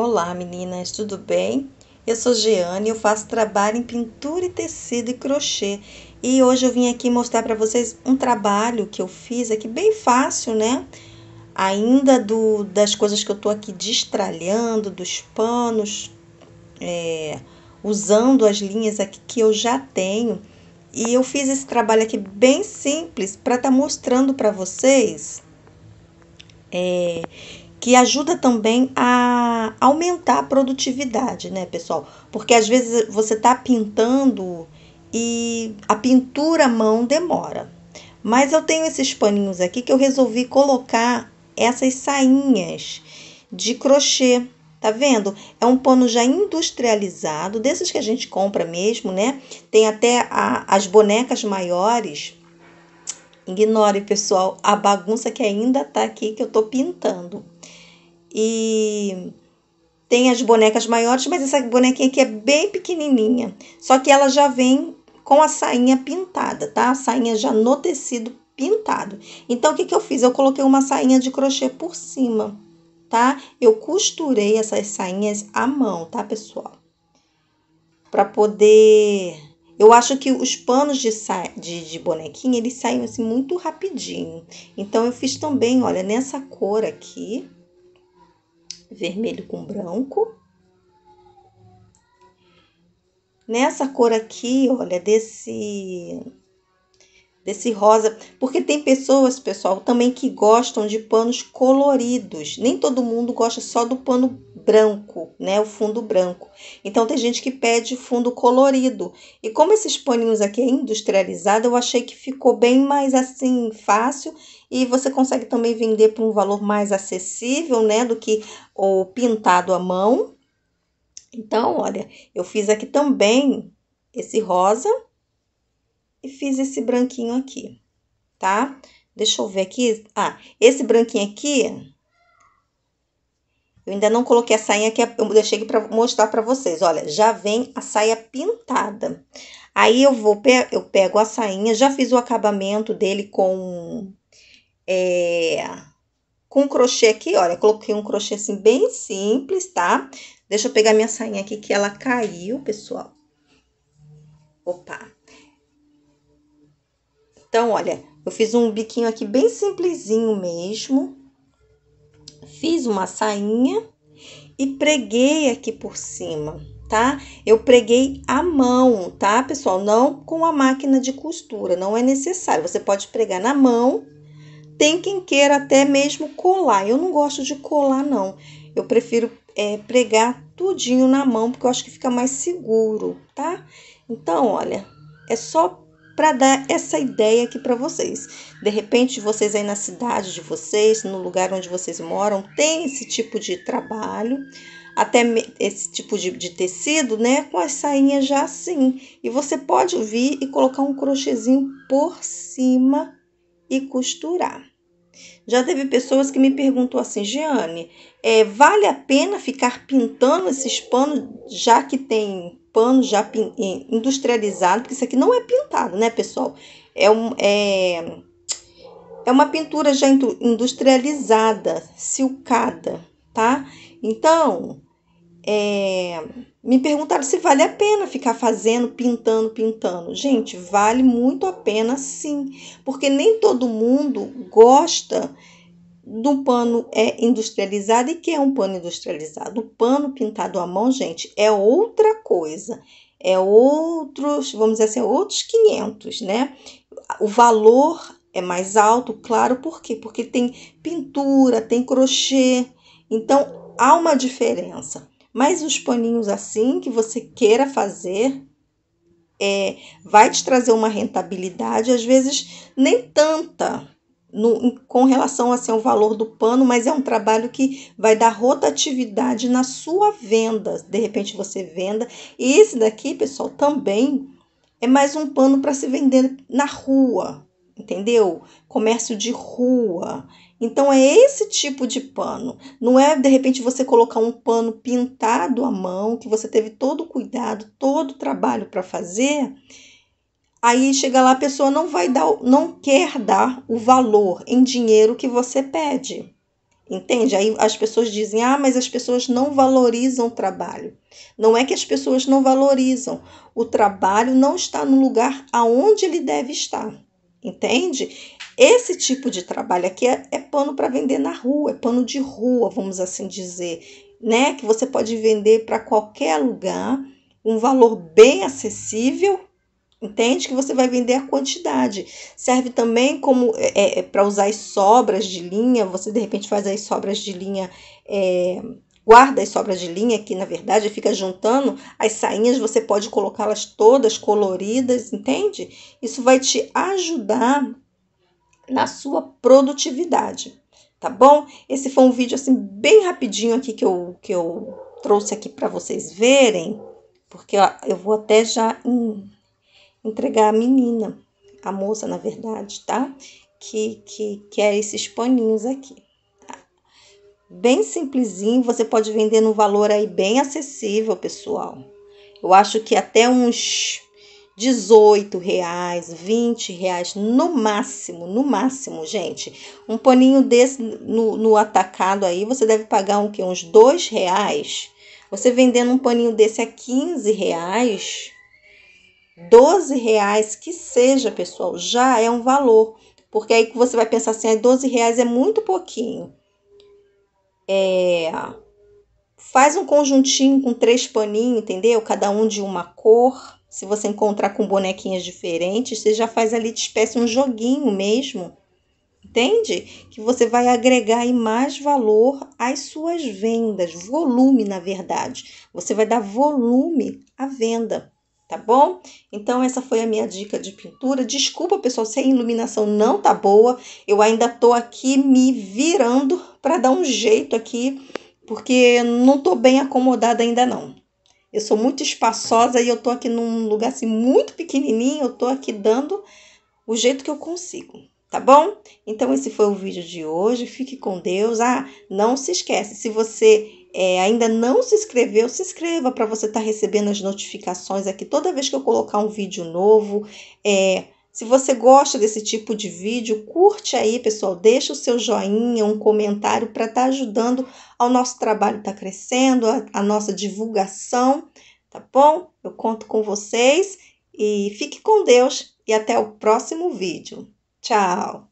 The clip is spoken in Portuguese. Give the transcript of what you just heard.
Olá meninas, tudo bem? Eu sou Jeane, eu faço trabalho em pintura e tecido e crochê e hoje eu vim aqui mostrar para vocês um trabalho que eu fiz aqui bem fácil, né? Ainda do, das coisas que eu tô aqui destralhando, dos panos, é, usando as linhas aqui que eu já tenho. E eu fiz esse trabalho aqui bem simples para estar tá mostrando para vocês é, que ajuda também a aumentar a produtividade, né, pessoal? Porque às vezes você está pintando e a pintura à mão demora. Mas eu tenho esses paninhos aqui que eu resolvi colocar essas sainhas de crochê. Tá vendo? É um pano já industrializado, desses que a gente compra mesmo, né? Tem até a, as bonecas maiores. Ignore, pessoal, a bagunça que ainda tá aqui que eu tô pintando. E tem as bonecas maiores, mas essa bonequinha aqui é bem pequenininha. Só que ela já vem com a sainha pintada, tá? A sainha já no tecido pintado. Então, o que, que eu fiz? Eu coloquei uma sainha de crochê por cima, tá? Eu costurei essas sainhas à mão, tá, pessoal? Para poder... Eu acho que os panos de, sa... de, de bonequinha, eles saem assim muito rapidinho. Então, eu fiz também, olha, nessa cor aqui vermelho com branco. Nessa cor aqui, olha, desse desse rosa, porque tem pessoas, pessoal, também que gostam de panos coloridos. Nem todo mundo gosta só do pano branco, né? O fundo branco. Então tem gente que pede fundo colorido. E como esses paninhos aqui é industrializado, eu achei que ficou bem mais assim fácil e você consegue também vender por um valor mais acessível, né, do que o pintado à mão. Então, olha, eu fiz aqui também esse rosa e fiz esse branquinho aqui, tá? Deixa eu ver aqui. Ah, esse branquinho aqui eu ainda não coloquei a sainha que é, eu deixei para mostrar para vocês. Olha, já vem a saia pintada. Aí eu vou eu pego a sainha, já fiz o acabamento dele com é, com crochê aqui, olha, coloquei um crochê assim bem simples, tá? Deixa eu pegar minha sainha aqui que ela caiu, pessoal. Opa. Então, olha, eu fiz um biquinho aqui bem simplesinho mesmo, fiz uma sainha e preguei aqui por cima, tá? Eu preguei à mão, tá, pessoal? Não com a máquina de costura, não é necessário. Você pode pregar na mão. Tem quem queira até mesmo colar. Eu não gosto de colar, não. Eu prefiro é, pregar tudinho na mão, porque eu acho que fica mais seguro, tá? Então, olha, é só para dar essa ideia aqui para vocês. De repente, vocês aí na cidade de vocês, no lugar onde vocês moram, tem esse tipo de trabalho, até esse tipo de, de tecido, né? Com as sainhas já assim. E você pode vir e colocar um crochêzinho por cima e costurar. Já teve pessoas que me perguntou assim, Jeane, é, vale a pena ficar pintando esses panos já que tem pano já industrializado, porque isso aqui não é pintado, né, pessoal? É, um, é, é uma pintura já industrializada, silcada, tá? Então, é, me perguntaram se vale a pena ficar fazendo, pintando, pintando. Gente, vale muito a pena sim, porque nem todo mundo gosta do pano é industrializado e que é um pano industrializado. O pano pintado à mão, gente, é outra coisa. É outros, vamos dizer assim, é outros 500, né? O valor é mais alto, claro, por quê? Porque tem pintura, tem crochê. Então, há uma diferença. Mas os paninhos assim que você queira fazer, é, vai te trazer uma rentabilidade, às vezes nem tanta, no, com relação assim, ao valor do pano, mas é um trabalho que vai dar rotatividade na sua venda. De repente você venda. E esse daqui, pessoal, também é mais um pano para se vender na rua, entendeu? Comércio de rua. Então é esse tipo de pano. Não é de repente você colocar um pano pintado à mão, que você teve todo o cuidado, todo o trabalho para fazer Aí chega lá, a pessoa não vai dar, não quer dar o valor em dinheiro que você pede. Entende? Aí as pessoas dizem: "Ah, mas as pessoas não valorizam o trabalho". Não é que as pessoas não valorizam. O trabalho não está no lugar aonde ele deve estar. Entende? Esse tipo de trabalho aqui é, é pano para vender na rua, é pano de rua, vamos assim dizer, né? Que você pode vender para qualquer lugar, um valor bem acessível Entende que você vai vender a quantidade. Serve também como é, é, é para usar as sobras de linha. Você de repente faz as sobras de linha, é, guarda as sobras de linha, que na verdade fica juntando as sainhas. Você pode colocá-las todas coloridas, entende? Isso vai te ajudar na sua produtividade, tá bom? Esse foi um vídeo assim bem rapidinho aqui que eu, que eu trouxe aqui para vocês verem, porque ó, eu vou até já. em entregar a menina, a moça, na verdade, tá? Que, que, que é esses paninhos aqui. Tá? Bem simplesinho, você pode vender num valor aí bem acessível, pessoal. Eu acho que até uns 18 reais, 20 reais no máximo, no máximo, gente. Um paninho desse no, no atacado aí, você deve pagar um que uns dois reais. Você vendendo um paninho desse a 15 reais, 12 reais que seja, pessoal, já é um valor. Porque aí você vai pensar assim, 12 reais é muito pouquinho. É, faz um conjuntinho com três paninhos, entendeu? Cada um de uma cor. Se você encontrar com bonequinhas diferentes, você já faz ali de espécie um joguinho mesmo. Entende? Que você vai agregar aí mais valor às suas vendas, volume na verdade. Você vai dar volume à venda tá bom? Então essa foi a minha dica de pintura. Desculpa, pessoal, se a iluminação não tá boa, eu ainda tô aqui me virando para dar um jeito aqui, porque não tô bem acomodada ainda não. Eu sou muito espaçosa e eu tô aqui num lugar assim muito pequenininho, eu tô aqui dando o jeito que eu consigo. Tá bom? Então esse foi o vídeo de hoje. Fique com Deus. Ah, não se esquece, se você é, ainda não se inscreveu, se inscreva para você estar tá recebendo as notificações aqui toda vez que eu colocar um vídeo novo. É, se você gosta desse tipo de vídeo, curte aí, pessoal, deixa o seu joinha, um comentário para estar tá ajudando ao nosso trabalho estar tá crescendo, a, a nossa divulgação, tá bom? Eu conto com vocês e fique com Deus e até o próximo vídeo. Tchau!